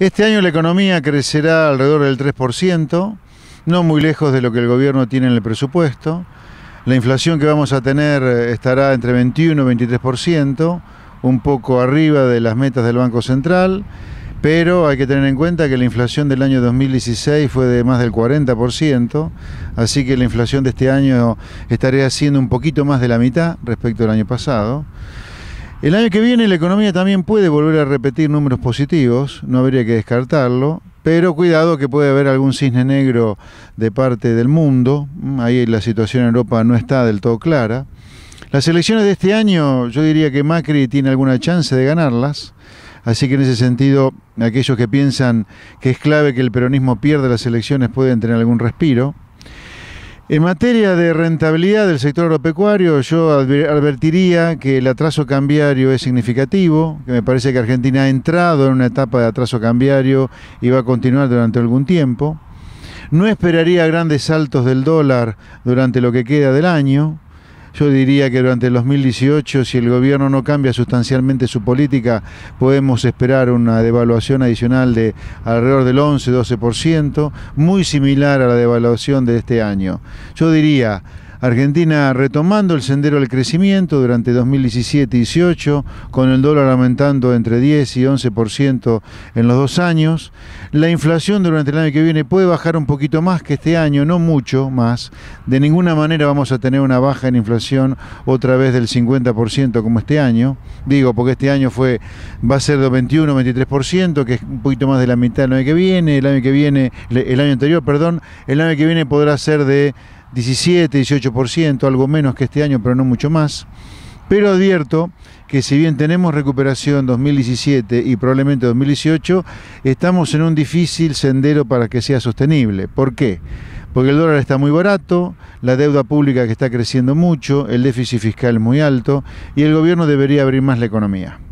Este año la economía crecerá alrededor del 3%, no muy lejos de lo que el gobierno tiene en el presupuesto. La inflación que vamos a tener eh, estará entre 21 y 23%, un poco arriba de las metas del Banco Central, pero hay que tener en cuenta que la inflación del año 2016 fue de más del 40%, así que la inflación de este año estaría siendo un poquito más de la mitad respecto al año pasado. El año que viene la economía también puede volver a repetir números positivos, no habría que descartarlo, pero cuidado que puede haber algún cisne negro de parte del mundo, mm, ahí la situación en Europa no está del todo clara. Las elecciones de este año, yo diría que Macri tiene alguna chance de ganarlas, así que en ese sentido aquellos que piensan que es clave que el peronismo pierda las elecciones pueden tener algún respiro. En materia de rentabilidad del sector agropecuario, yo advertiría que el atraso cambiario es significativo, que me parece que Argentina ha entrado en una etapa de atraso cambiario y va a continuar durante algún tiempo. No esperaría grandes saltos del dólar durante lo que queda del año. Yo diría que durante el 2018, si el gobierno no cambia sustancialmente su política, podemos esperar una devaluación adicional de alrededor del 11-12%, muy similar a la devaluación de este año. Yo diría, Argentina retomando el sendero del crecimiento durante 2017-18, y con el dólar aumentando entre 10 y 11% en los dos años. La inflación durante el año que viene puede bajar un poquito más que este año, no mucho más. De ninguna manera vamos a tener una baja en inflación otra vez del 50% como este año. Digo, porque este año fue va a ser de 21, 23%, que es un poquito más de la mitad del año que viene, el año que viene, el año anterior, perdón, el año que viene podrá ser de 17, 18%, algo menos que este año, pero no mucho más. Pero advierto que si bien tenemos recuperación 2017 y probablemente 2018, estamos en un difícil sendero para que sea sostenible. ¿Por qué? Porque el dólar está muy barato, la deuda pública que está creciendo mucho, el déficit fiscal muy alto y el gobierno debería abrir más la economía.